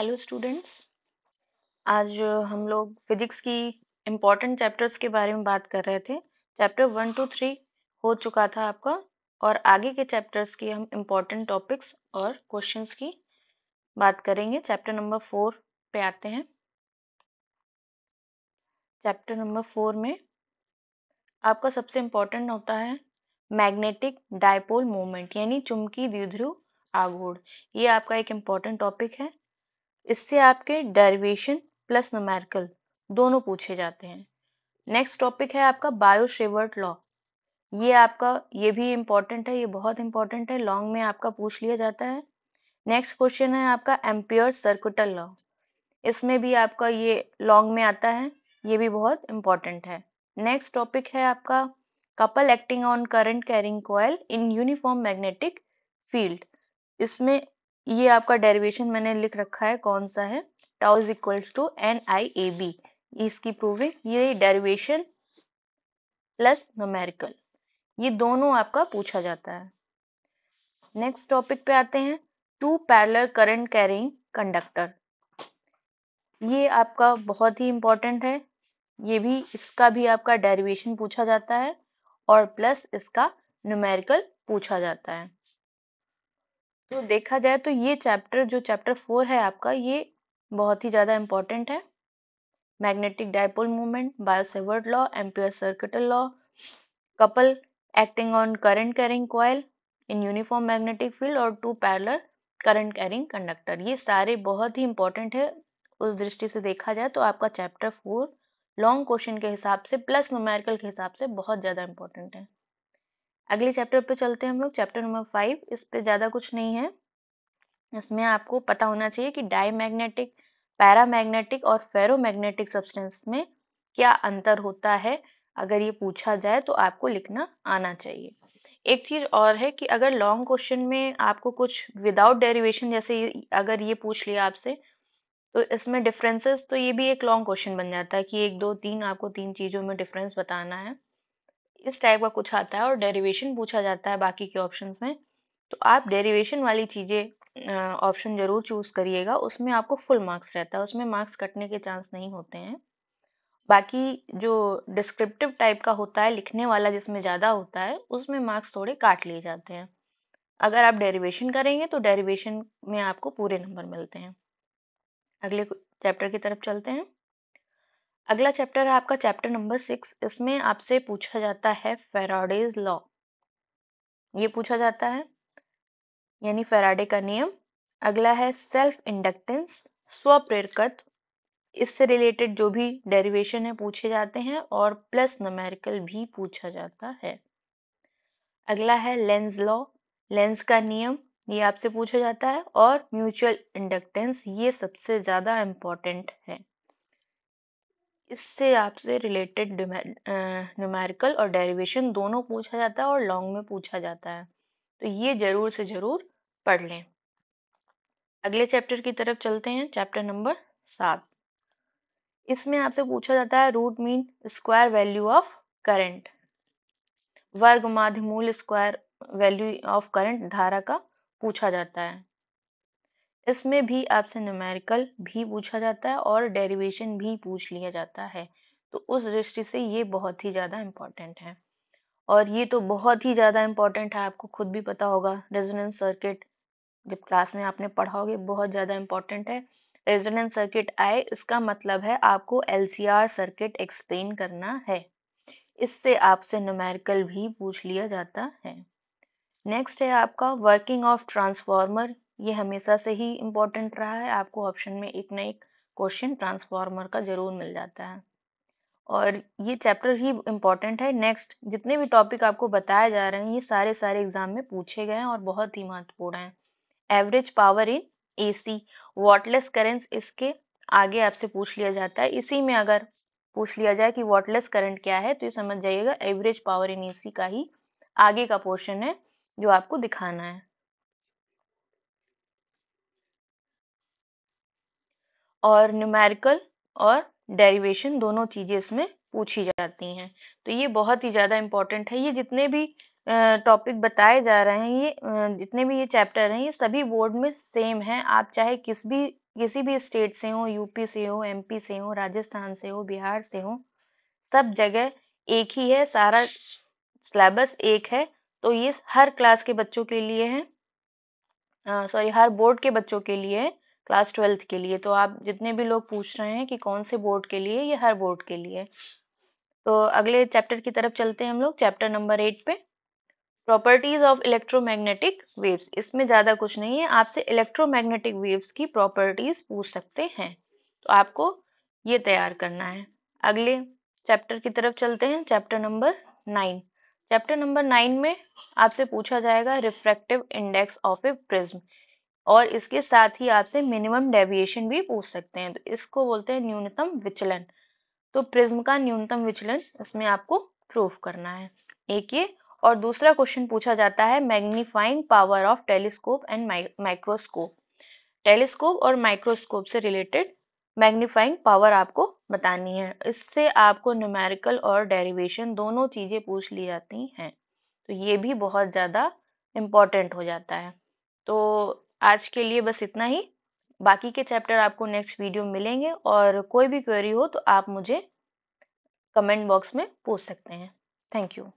hello students आज हम लोग फिजिक्स की इम्पॉर्टेंट चैप्टर्स के बारे में बात कर रहे थे चैप्टर वन टू थ्री हो चुका था आपका और आगे के चैप्टर्स की हम इम्पॉर्टेंट टॉपिक्स और क्वेश्चंस की बात करेंगे चैप्टर नंबर फोर पे आते हैं चैप्टर नंबर फोर में आपका सबसे इम्पॉर्टेंट होता है मैग्नेटिक डायपोल मोमेंट यानी चुमकी द्विध्रुव आगोड़ ये आपका एक इम्पॉर्टेंट टॉपिक है इससे आपके डेरिवेशन प्लस नोमेरिकल दोनों पूछे जाते हैं नेक्स्ट टॉपिक है आपका बायोश्रेवर्ट लॉ ये आपका ये भी इम्पॉर्टेंट है ये बहुत इंपॉर्टेंट है लॉन्ग में आपका पूछ लिया जाता है नेक्स्ट क्वेश्चन है आपका एम्पियर सर्कुटल लॉ इसमें भी आपका ये लॉन्ग में आता है ये भी बहुत इंपॉर्टेंट है नेक्स्ट टॉपिक है आपका couple acting on current carrying coil in uniform magnetic field इसमें ये आपका डेरिवेशन मैंने लिख रखा है कौन सा है tau is equals to N I A B इसकी प्रूविंग ये डेरिवेशन प्लस नोमेरिकल ये दोनों आपका पूछा जाता है नेक्स्ट टॉपिक पे आते हैं two parallel current carrying conductor ये आपका बहुत ही इम्पोर्टेंट है ये भी इसका भी आपका डेरिवेशन पूछा जाता है और प्लस इसका न्यूमेरिकल पूछा जाता है तो देखा जाए तो ये चैप्टर जो चैप्टर फोर है आपका ये बहुत ही ज़्यादा इम्पॉर्टेंट है magnetic dipole movement Biot Savart law Ampere circuital law couple acting on current carrying coil in uniform magnetic field और two parallel current carrying conductor ये सारे बहुत ही इंपॉर्टेंट है उस दृष्टि से देखा जाए तो आपका चैप्टर फोर लॉन्ग क्वेश्चन के हिसाब से प्लस न्यूमेरिकल के हिसाब से बहुत ज़्यादा इंपॉर्टेंट है अगले चैप्टर पे चलते हैं हम लोग चैप्टर नंबर फाइव इस पे ज़्यादा कुछ नहीं है इसमें आपको पता होना चाहिए कि पैरा पैरामैग्नेटिक और फेरोमैग्नेटिक सब्सटेंस में क्या अंतर होता है अगर ये पूछा जाए तो आपको लिखना आना चाहिए एक चीज़ और है कि अगर लॉन्ग क्वेश्चन में आपको कुछ विदाउट डेरिवेशन जैसे अगर ये पूछ लिया आपसे तो इसमें डिफरेंसेस तो ये भी एक लॉन्ग क्वेश्चन बन जाता है कि एक दो तीन आपको तीन चीज़ों में डिफरेंस बताना है इस टाइप का कुछ आता है और डेरिवेशन पूछा जाता है बाकी के ऑप्शंस में तो आप डेरिवेशन वाली चीज़ें ऑप्शन ज़रूर चूज़ करिएगा उसमें आपको फुल मार्क्स रहता है उसमें मार्क्स कटने के चांस नहीं होते हैं बाकी जो डिस्क्रिप्टिव टाइप का होता है लिखने वाला जिसमें ज़्यादा होता है उसमें मार्क्स थोड़े काट लिए जाते हैं अगर आप डेरिवेशन करेंगे तो डेरिवेशन में आपको पूरे नंबर मिलते हैं अगले चैप्टर की तरफ चलते हैं अगला चैप्टर है आपका चैप्टर नंबर सिक्स इसमें आपसे पूछा जाता है फेराडेज लॉ ये पूछा जाता है यानी फेराडे का नियम अगला है सेल्फ इंडक्टेंस स्वप्रेरकत्व इससे रिलेटेड जो भी डेरिवेशन है पूछे जाते हैं और प्लस नमेरिकल भी पूछा जाता है अगला है लेंस लॉ लेंस का नियम ये आपसे पूछा जाता है और म्यूचुअल इंडक्टेंस ये सबसे ज़्यादा इम्पोर्टेंट है इससे आपसे रिलेटेड न्यूमेरिकल और डेरिवेशन दोनों पूछा जाता है और लॉन्ग में पूछा जाता है तो ये ज़रूर से ज़रूर पढ़ लें अगले चैप्टर की तरफ चलते हैं चैप्टर नंबर सात इसमें आपसे पूछा जाता है root mean square value of current वर्ग माध्यमूल मूल स्क्वायर वैल्यू ऑफ करंट धारा का पूछा जाता है इसमें भी आपसे न्यूमेरिकल भी पूछा जाता है और डेरिवेशन भी पूछ लिया जाता है तो उस दृष्टि से ये बहुत ही ज़्यादा इम्पॉर्टेंट है और ये तो बहुत ही ज़्यादा इम्पॉर्टेंट है आपको खुद भी पता होगा रेजोनेंस सर्किट जब क्लास में आपने पढ़ाओगे बहुत ज़्यादा इम्पॉर्टेंट है रेजोनेंस सर्किट आए इसका मतलब है आपको एल सर्किट एक्सप्लेन करना है इससे आपसे न्यूमेरिकल भी पूछ लिया जाता है नेक्स्ट है आपका वर्किंग ऑफ ट्रांसफार्मर ये हमेशा से ही इम्पोर्टेंट रहा है आपको ऑप्शन में एक ना एक क्वेश्चन ट्रांसफार्मर का जरूर मिल जाता है और ये चैप्टर ही इम्पॉर्टेंट है नेक्स्ट जितने भी टॉपिक आपको बताए जा रहे हैं ये सारे सारे एग्जाम में पूछे गए हैं और बहुत ही महत्वपूर्ण हैं average power in AC wattless currents इसके आगे आपसे पूछ लिया जाता है इसी में अगर पूछ लिया जाए कि वॉटलेस करंट क्या है तो ये समझ जाइएगा एवरेज पावर इन एसी का ही आगे का पोर्शन है जो आपको दिखाना है और न्यूमेरिकल और डेरिवेशन दोनों चीज़ें इसमें पूछी जाती हैं तो ये बहुत ही ज़्यादा इंपॉर्टेंट है ये जितने भी टॉपिक बताए जा रहे हैं ये जितने भी ये चैप्टर हैं ये सभी बोर्ड में सेम है आप चाहे किस भी किसी भी स्टेट से हो यूपी से हो एमपी से हो राजस्थान से हो बिहार से हो सब जगह एक ही है सारा सिलेबस एक है तो ये हर क्लास के बच्चों के लिए है सॉरी हर बोर्ड के बच्चों के लिए है क्लास ट्वेल्थ के लिए तो आप जितने भी लोग पूछ रहे हैं कि कौन से बोर्ड के लिए ये हर बोर्ड के लिए तो अगले चैप्टर की तरफ चलते हैं हम लोग चैप्टर नंबर एट पे प्रॉपर्टीज ऑफ इलेक्ट्रोमैग्नेटिक वेव्स इसमें ज़्यादा कुछ नहीं है आपसे इलेक्ट्रोमैग्नेटिक वेव्स की प्रॉपर्टीज पूछ सकते हैं तो आपको ये तैयार करना है अगले चैप्टर की तरफ चलते हैं chapter number nine chapter number nine में आपसे पूछा जाएगा refractive index of a prism और इसके साथ ही आपसे मिनिमम डेविएशन भी पूछ सकते हैं तो इसको बोलते हैं न्यूनतम विचलन तो प्रिज्म का न्यूनतम विचलन इसमें आपको प्रूफ करना है एक ये और दूसरा क्वेश्चन पूछा जाता है magnifying power of telescope and microscope telescope और माइक्रोस्कोप से रिलेटेड मैग्नीफाइंग पावर आपको बतानी है इससे आपको न्यूमेरिकल और डेरिवेशन दोनों चीज़ें पूछ ली जाती हैं तो ये भी बहुत ज़्यादा इम्पॉर्टेंट हो जाता है तो आज के लिए बस इतना ही बाकी के चैप्टर आपको नेक्स्ट वीडियो में मिलेंगे और कोई भी क्वेरी हो तो आप मुझे कमेंट बॉक्स में पूछ सकते हैं थैंक यू